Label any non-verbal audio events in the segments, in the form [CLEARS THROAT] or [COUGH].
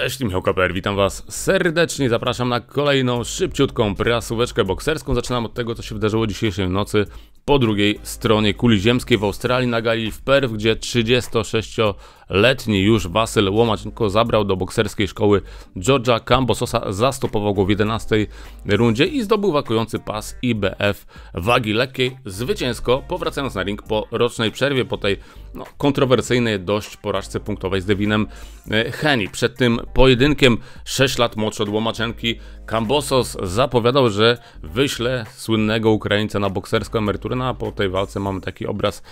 Cześć, Michał Kaper, witam Was serdecznie, zapraszam na kolejną szybciutką prasóweczkę bokserską. Zaczynam od tego, co się wydarzyło dzisiejszej nocy po drugiej stronie kuli ziemskiej w Australii na gali w Perth, gdzie 36 letni już Wasyl Łomaczenko zabrał do bokserskiej szkoły Georgia Cambososa, zastopował go w 11 rundzie i zdobył wakujący pas IBF wagi lekkiej, zwycięsko powracając na ring po rocznej przerwie, po tej no, kontrowersyjnej dość porażce punktowej z Devinem e, Heni. Przed tym pojedynkiem 6 lat młodszy od Łomaczenki Cambosos zapowiadał, że wyśle słynnego Ukraińca na bokserską emeryturę, no a po tej walce mamy taki obraz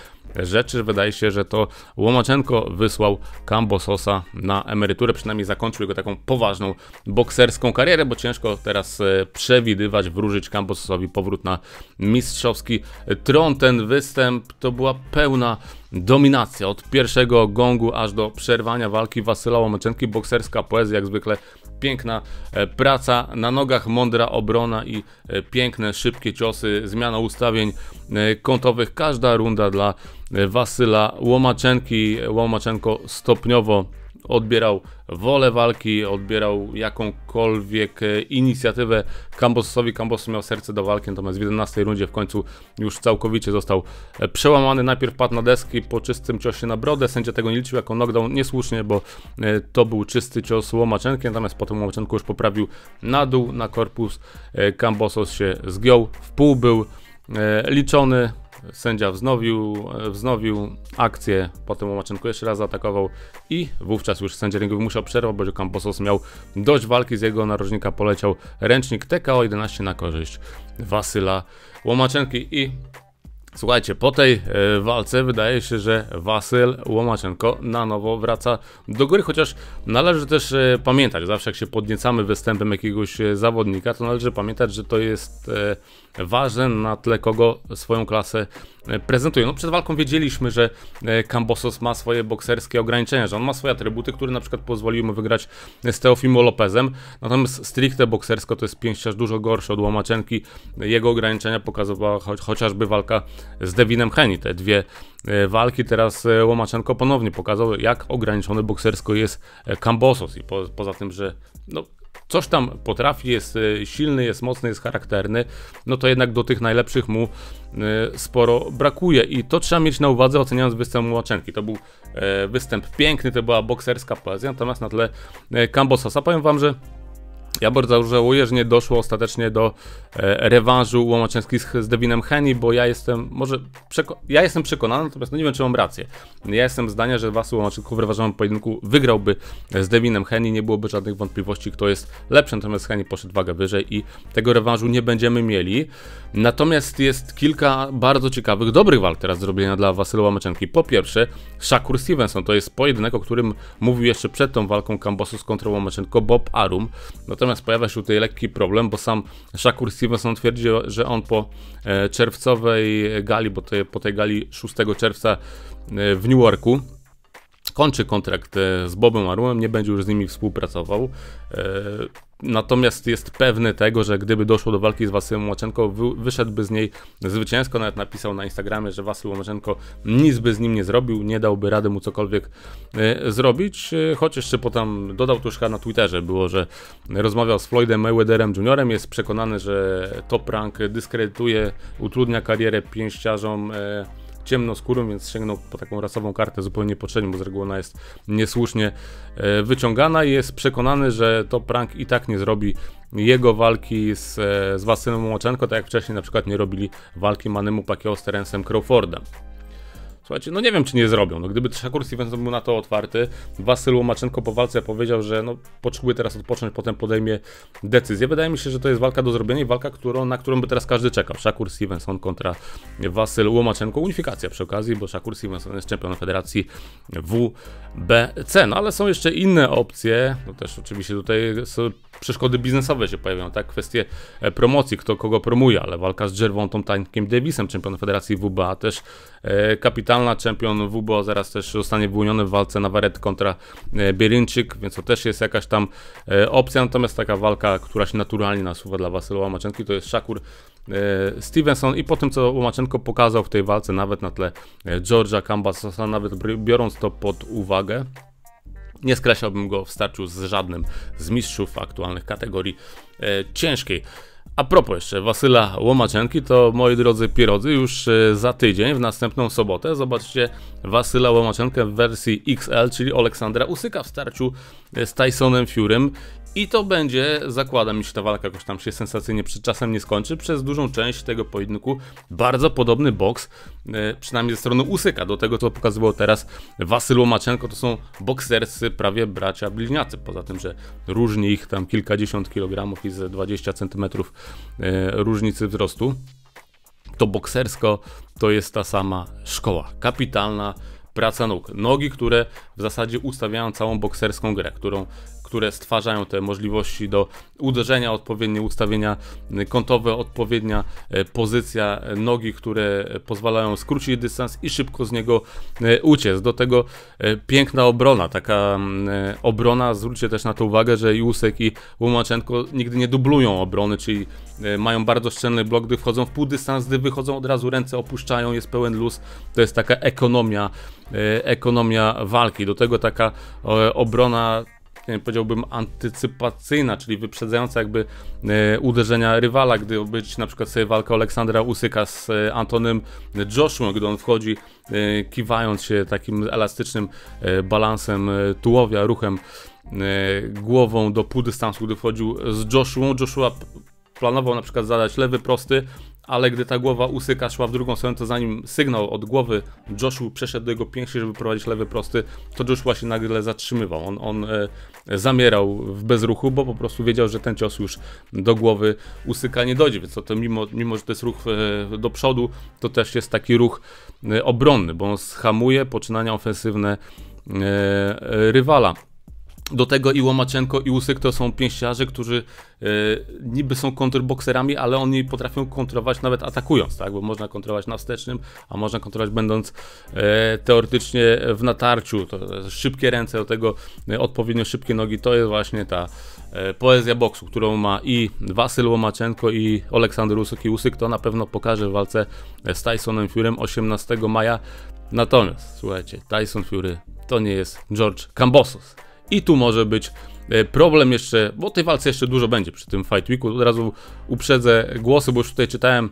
rzeczy. Wydaje się, że to Łomaczenko wysłał Cambososa na emeryturę, przynajmniej zakończył jego taką poważną bokserską karierę, bo ciężko teraz e, przewidywać, wróżyć Cambososowi powrót na mistrzowski tron. Ten występ to była pełna dominacja od pierwszego gongu aż do przerwania walki Wasyla Łomaczenki, bokserska poezja jak zwykle piękna e, praca na nogach, mądra obrona i e, piękne, szybkie ciosy, zmiana ustawień e, kątowych. Każda runda dla Wasyla Łomaczenki. Łomaczenko stopniowo odbierał wolę walki, odbierał jakąkolwiek e, inicjatywę Kambosowi. Kambos miał serce do walki, natomiast w 11 rundzie w końcu już całkowicie został e, przełamany. Najpierw padł na deski po czystym ciosie na brodę, sędzia tego nie liczył jako knockdown, niesłusznie, bo e, to był czysty cios łomaczenki. natomiast potem łomaczenku już poprawił na dół, na korpus. Kambosos się zgiął, w pół był liczony, Sędzia wznowił, e, wznowił akcję, potem Łomaczenko jeszcze raz zaatakował i wówczas już sędzia ringowy musiał przerwać, bo Camposos miał dość walki, z jego narożnika poleciał ręcznik TKO 11 na korzyść Wasyla Łomaczenki i Słuchajcie, po tej e, walce wydaje się, że Wasyl Łomaczenko na nowo wraca do góry, chociaż należy też e, pamiętać, zawsze jak się podniecamy występem jakiegoś e, zawodnika, to należy pamiętać, że to jest ważne na tle kogo swoją klasę E, prezentują. No przed walką wiedzieliśmy, że e, Cambosos ma swoje bokserskie ograniczenia, że on ma swoje atrybuty, które na przykład pozwoliły mu wygrać z Teofimo Lopezem, natomiast stricte boksersko to jest pięściarz dużo gorszy od Łomaczenki. Jego ograniczenia pokazywała cho chociażby walka z Devinem Heni. Te dwie e, walki teraz Łomaczenko ponownie pokazał, jak ograniczony boksersko jest Cambosos i po poza tym, że no, coś tam potrafi, jest e, silny, jest mocny, jest charakterny, no to jednak do tych najlepszych mu e, sporo brakuje i to trzeba mieć na uwadze oceniając występ Łaczenki. To był e, występ piękny, to była bokserska poezja, natomiast na tle Kambosasa powiem wam, że ja bardzo żałuję, że nie doszło ostatecznie do e, rewanżu Łomaczenskich z Devinem Heni, bo ja jestem, może, ja jestem przekonany, natomiast no nie wiem, czy mam rację. Ja jestem zdania, że Wasu Łomaczenko w rewanżowym pojedynku wygrałby z Devinem Heni, nie byłoby żadnych wątpliwości, kto jest lepszy, natomiast Heni poszedł wagę wyżej i tego rewanżu nie będziemy mieli. Natomiast jest kilka bardzo ciekawych, dobrych walk teraz zrobienia dla Wasyla Łamaczenki. Po pierwsze, Shakur Stevenson to jest pojedynek, o którym mówił jeszcze przed tą walką Kambosu z kontrolą Łamaczenko Bob Arum. Natomiast pojawia się tutaj lekki problem, bo sam Shakur Stevenson twierdzi, że on po e, czerwcowej gali, bo to, po tej gali 6 czerwca e, w New Yorku, kończy kontrakt e, z Bobem Arumem, nie będzie już z nimi współpracował. Natomiast jest pewny tego, że gdyby doszło do walki z Wasylem Łomaczenko, wyszedłby z niej zwycięsko. Nawet napisał na Instagramie, że Wasyl Łomaczenko nic by z nim nie zrobił, nie dałby rady mu cokolwiek e, zrobić. Chociaż e, choć jeszcze potem dodał to na Twitterze było, że rozmawiał z Floydem Mayweatherem Juniorem, jest przekonany, że Top Rank dyskredytuje, utrudnia karierę pięściarzom. E, ciemnoskórym, więc sięgnął po taką rasową kartę zupełnie potrzebnie, bo z reguły ona jest niesłusznie e, wyciągana i jest przekonany, że to prank i tak nie zrobi jego walki z, e, z Wasynem Łomaczenko, tak jak wcześniej na przykład nie robili walki Manemu Pacquiao z Terence'em Crawfordem. Słuchajcie, no nie wiem, czy nie zrobią. No, gdyby Shakur Stevenson był na to otwarty, Wasyl Łomaczenko po walce powiedział, że no, potrzebuje teraz odpocząć, potem podejmie decyzję. Wydaje mi się, że to jest walka do zrobienia i walka, którą, na którą by teraz każdy czekał. Shakur Stevenson kontra Wasyl Łomaczenko. Unifikacja przy okazji, bo Shakur Stevenson jest czempionem federacji WBC. No ale są jeszcze inne opcje. No też oczywiście tutaj przeszkody biznesowe się pojawiają, tak? Kwestie e, promocji, kto kogo promuje, ale walka z Jervon Tankiem Davisem, czempionem federacji WBA, też e, kapitan nietykalna. Champion WBO zaraz też zostanie wyłoniony w walce Nawaret kontra e, Bielińczyk, więc to też jest jakaś tam e, opcja. Natomiast taka walka, która się naturalnie nasuwa dla Wasylowa Maczenki, to jest Shakur e, Stevenson i po tym, co Łomaczenko pokazał w tej walce, nawet na tle George'a Cambasosa, nawet biorąc to pod uwagę, nie skreślałbym go w starciu z żadnym z mistrzów aktualnych kategorii ciężkiej. A propos jeszcze Wasyla Łomaczenki, to moi drodzy pierodzy, już e, za tydzień, w następną sobotę, zobaczcie Wasyla Łomaczenkę w wersji XL, czyli Aleksandra Usyka w starciu e, z Tysonem Furym i to będzie, zakładam, jeśli ta walka jakoś tam się sensacyjnie przed czasem nie skończy, przez dużą część tego pojedynku bardzo podobny boks, e, przynajmniej ze strony Usyka, do tego co pokazywał teraz Wasyl Łomaczenko, to są bokserscy prawie bracia bliźniacy, poza tym, że różni ich tam kilkadziesiąt kilogramów i ze 20 centymetrów e, różnicy wzrostu, to boksersko to jest ta sama szkoła, kapitalna praca nóg. Nogi, które w zasadzie ustawiają całą bokserską grę, którą które stwarzają te możliwości do uderzenia, odpowiednie ustawienia y, kątowe, odpowiednia y, pozycja y, nogi, które pozwalają skrócić dystans i szybko z niego uciec. Do tego piękna obrona, taka mm, obrona, zwróćcie też na to uwagę, że Jusek i Łomaczenko nigdy nie dublują obrony, czyli mają bardzo szczelny blok, gdy wchodzą w pół dystans, gdy wychodzą od razu ręce opuszczają, jest pełen luz, to jest taka ekonomia, ekonomia walki. Do tego taka obrona tak, e, powiedziałbym antycypacyjna, czyli wyprzedzająca jakby e, uderzenia rywala, gdy być na przykład sobie walkę Aleksandra Usyka z e, Antonem Joshua, gdy on wchodzi kiwając się takim elastycznym balansem tułowia, ruchem głową do pół dystansu, gdy wchodził z Joshua. Joshua planował na przykład zadać lewy prosty, ale gdy ta głowa usyka szła w drugą stronę, to zanim sygnał od głowy Joshua przeszedł do jego pięści, żeby prowadzić lewy prosty, to Joshua się nagle zatrzymywał. On, on e, zamierał w bezruchu, bo po prostu wiedział, że ten cios już do głowy usyka nie dojdzie, więc to, to mimo, mimo, że to jest ruch e, do przodu, to też jest taki ruch e, obronny, bo on schamuje poczynania ofensywne e, rywala. Do tego i Łomaczenko, i Usyk to są pięściarze, którzy yy, niby są kontrboxerami, ale oni potrafią kontrolować nawet atakując, tak? Bo można kontrolować na wstecznym, a można kontrolować będąc yy, teoretycznie w natarciu. To szybkie ręce, do tego yy, odpowiednio szybkie nogi. To jest właśnie ta poezja boksu, którą ma i Wasyl Łomaczenko, i Aleksander Usyk. I Usyk to na pewno pokaże w walce z Tysonem Furem 18 maja. Natomiast, słuchajcie, Tyson Fury to nie jest George Cambosos i tu może być e, problem jeszcze, bo tej walce jeszcze dużo będzie przy tym Fight Weeku. Od razu uprzedzę głosy, bo już tutaj czytałem,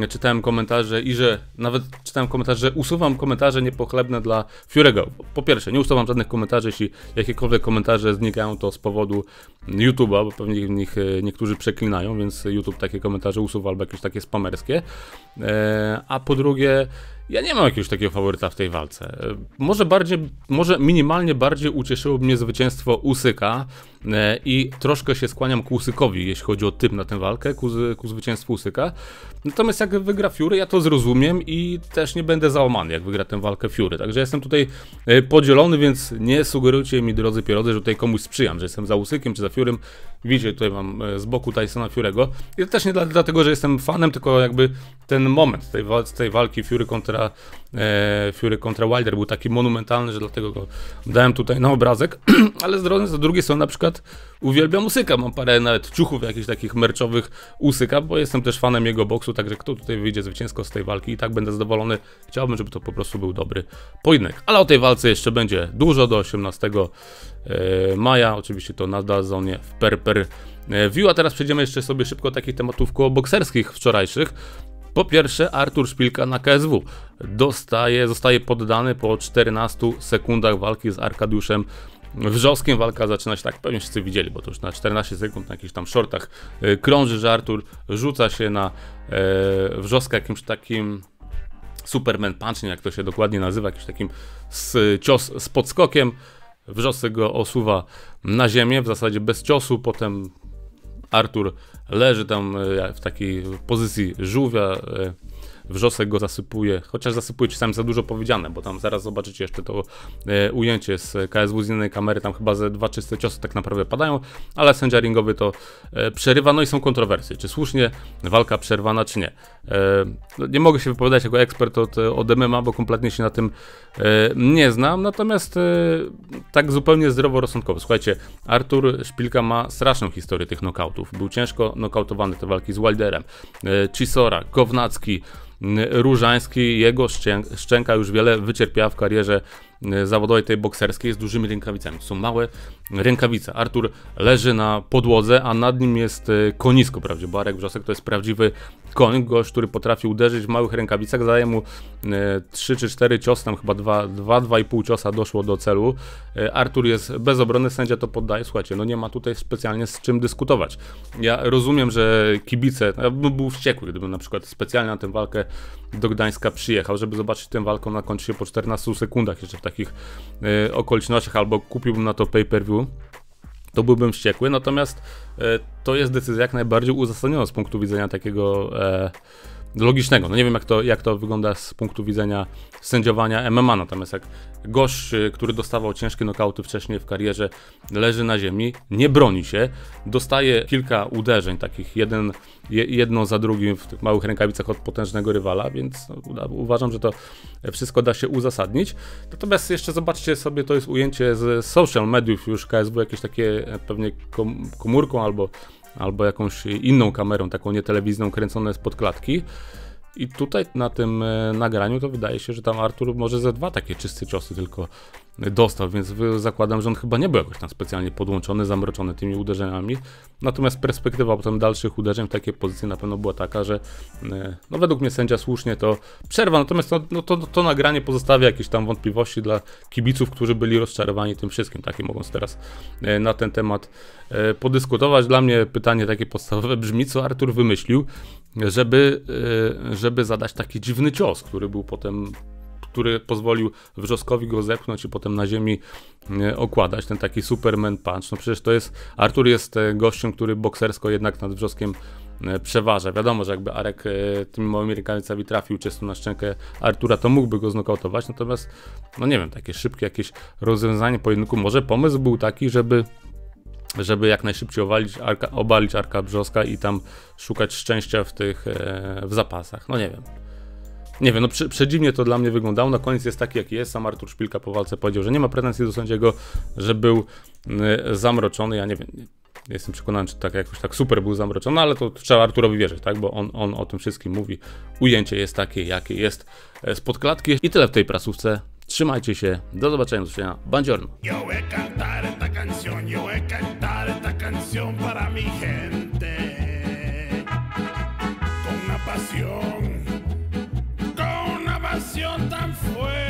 e, czytałem komentarze i że nawet czytałem komentarze, że usuwam komentarze niepochlebne dla Fiurego. Po pierwsze, nie usuwam żadnych komentarzy, jeśli jakiekolwiek komentarze znikają, to z powodu YouTube'a, bo pewnie w nich e, niektórzy przeklinają, więc YouTube takie komentarze usuwa albo jakieś takie spamerskie. A po drugie, ja nie mam jakiegoś takiego faworyta w tej walce. E, może bardziej, może minimalnie bardziej ucieszyłoby mnie zwycięstwo Usyka e, i troszkę się skłaniam ku Usykowi, jeśli chodzi o typ na tę walkę, ku, ku zwycięstwu Usyka. Natomiast jak wygra Fury, ja to zrozumiem i też nie będę załamany, jak wygra tę walkę Fury. Także jestem tutaj e, podzielony, więc nie sugerujcie mi, drodzy pierodzy, że tutaj komuś sprzyjam, że jestem za Usykiem czy za Furym. Widzicie, tutaj mam e, z boku Tysona Fury'ego. I to też nie dlatego, że jestem fanem, tylko jakby ten moment tej, tej walki Fury kontra E, Fury kontra Wilder był taki monumentalny, że dlatego go dałem tutaj na obrazek, [CLEARS THROAT] ale z drugiej strony na przykład uwielbiam Usyka, mam parę nawet ciuchów jakichś takich merczowych Usyka, bo jestem też fanem jego boksu, także kto tutaj wyjdzie zwycięsko z tej walki i tak będę zadowolony, chciałbym, żeby to po prostu był dobry pojedynek, ale o tej walce jeszcze będzie dużo do 18 e, maja, oczywiście to na zonie w Perper e, View, a teraz przejdziemy jeszcze sobie szybko do takich tematów bokserskich wczorajszych. Po pierwsze, Artur Szpilka na KSW dostaje, zostaje poddany po 14 sekundach walki z Arkadiuszem Wrzoskiem. Walka zaczyna się tak, pewnie wszyscy widzieli, bo to już na 14 sekund na jakichś tam shortach y, krąży, że Artur rzuca się na e, Wrzoska jakimś takim Superman Punch, nie jak to się dokładnie nazywa, jakimś takim z, cios z podskokiem. Wrzosek go osuwa na ziemię, w zasadzie bez ciosu, potem leży tam e, w takiej pozycji żółwia, e, wrzosek go zasypuje, chociaż zasypuje czasami za dużo powiedziane, bo tam zaraz zobaczycie jeszcze to e, ujęcie z KSW z innej kamery, tam chyba ze dwa czyste ciosy tak naprawdę padają, ale sędzia ringowy to przerywa, no i są kontrowersje, czy słusznie walka przerwana, czy nie. E, nie mogę się wypowiadać jako ekspert od, od MMA, bo kompletnie się na tym e, nie znam. Natomiast e, tak zupełnie zdroworozsądkowo. Słuchajcie, Artur Szpilka ma straszną historię tych nokautów. Był ciężko nokautowany te walki z Wilderem, Cisora, Kownacki, Różański. Jego szczęka już wiele wycierpiała w karierze E, zawodowej, tej bokserskiej, z dużymi rękawicami. są małe rękawice. Artur leży na podłodze, a nad nim jest e, konisko, prawdzie? Barek Wrzosek to jest prawdziwy koń, gość, który potrafi uderzyć w małych rękawicach, zadaje mu 3 e, czy 4 ciosy, tam chyba 2-2,5 ciosa doszło do celu. Artur jest bezobrony, sędzia to poddaje. Słuchajcie, no nie ma tutaj specjalnie z czym dyskutować. Ja rozumiem, że kibice, no ja bym był wściekły, gdybym na przykład specjalnie na tę walkę do Gdańska przyjechał, żeby zobaczyć tę walkę, na końcu się po 14 sekundach jeszcze w takim takich e, okolicznościach, albo kupiłbym na to pay-per-view, to byłbym wściekły. Natomiast e, to jest decyzja jak najbardziej uzasadniona z punktu widzenia takiego. E, logicznego. No nie wiem, jak to, jak to wygląda z punktu widzenia sędziowania MMA, natomiast no jak gość, który dostawał ciężkie nokauty wcześniej w karierze, leży na ziemi, nie broni się, dostaje kilka uderzeń, takich jeden, jedno za drugim w tych małych rękawicach od potężnego rywala, więc no, uważam, że to wszystko da się uzasadnić. Natomiast jeszcze zobaczcie sobie, to jest ujęcie z social mediów już KSW, jakieś takie e, pewnie komórką albo albo jakąś inną kamerą, taką nietelewizyjną, kręcone spod klatki. I tutaj na tym e, nagraniu to wydaje się, że tam Artur może ze dwa takie czyste ciosy tylko dostał, więc zakładam, że on chyba nie był jakoś tam specjalnie podłączony, zamroczony tymi uderzeniami. Natomiast perspektywa potem dalszych uderzeń w takiej pozycji na pewno była taka, że e, no według mnie sędzia słusznie to przerwa, natomiast to, no, no to, to nagranie pozostawia jakieś tam wątpliwości dla kibiców, którzy byli rozczarowani tym wszystkim, takie mogą teraz e, na ten temat e, podyskutować. Dla mnie pytanie takie podstawowe brzmi, co Artur wymyślił, żeby, żeby zadać taki dziwny cios, który był potem który pozwolił wrzoskowi go zepchnąć i potem na ziemi e, okładać, ten taki Superman Punch. No przecież to jest, Artur jest e, gościem, który boksersko jednak nad wrzoskiem e, przeważa. Wiadomo, że jakby Arek tymi małymi rękawicami trafił czysto na szczękę Artura, to mógłby go znokautować, natomiast, no nie wiem, takie szybkie jakieś rozwiązanie pojedynku, może pomysł był taki, żeby żeby jak najszybciej obalić arka, obalić arka brzoska i tam szukać szczęścia w tych w zapasach. No nie wiem. Nie wiem, no przedziwnie to dla mnie wyglądało. Na koniec jest taki, jaki jest. Sam Artur Szpilka po walce powiedział, że nie ma pretensji do sędziego, że był y, zamroczony. Ja nie wiem, nie jestem przekonany, czy tak jakoś tak super był zamroczony, ale to trzeba Arturowi wierzyć, tak? Bo on, on o tym wszystkim mówi. Ujęcie jest takie, jakie jest e, spod klatki. I tyle w tej prasówce. Trzymajcie się. Do zobaczenia, do zobaczenia. Buongiorno. pasión. acción tan fuerte.